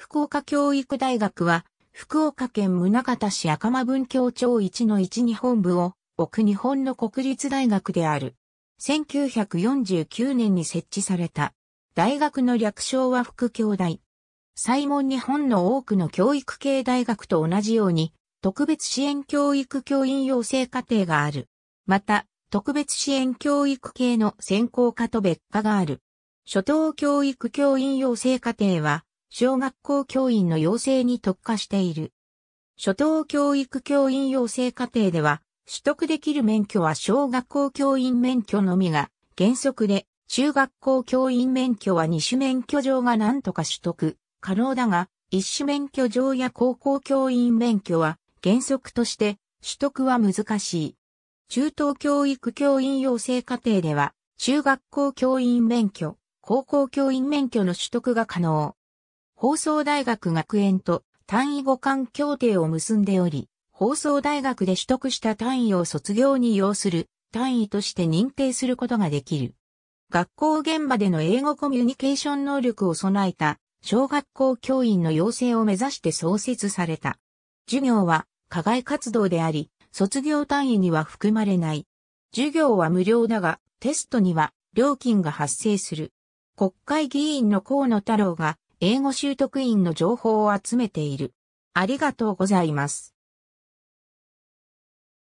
福岡教育大学は、福岡県宗方市赤間文教町1の1日本部を置く日本の国立大学である。1949年に設置された。大学の略称は福教大。西門日本の多くの教育系大学と同じように、特別支援教育教員養成課程がある。また、特別支援教育系の専攻科と別科がある。初等教育教員養成課程は、小学校教員の養成に特化している。初等教育教員養成課程では、取得できる免許は小学校教員免許のみが原則で、中学校教員免許は二種免許状が何とか取得可能だが、一種免許状や高校教員免許は原則として取得は難しい。中等教育教員養成課程では、中学校教員免許、高校教員免許の取得が可能。放送大学学園と単位互換協定を結んでおり、放送大学で取得した単位を卒業に要する単位として認定することができる。学校現場での英語コミュニケーション能力を備えた小学校教員の養成を目指して創設された。授業は課外活動であり、卒業単位には含まれない。授業は無料だが、テストには料金が発生する。国会議員の河野太郎が英語習得員の情報を集めている。ありがとうございます。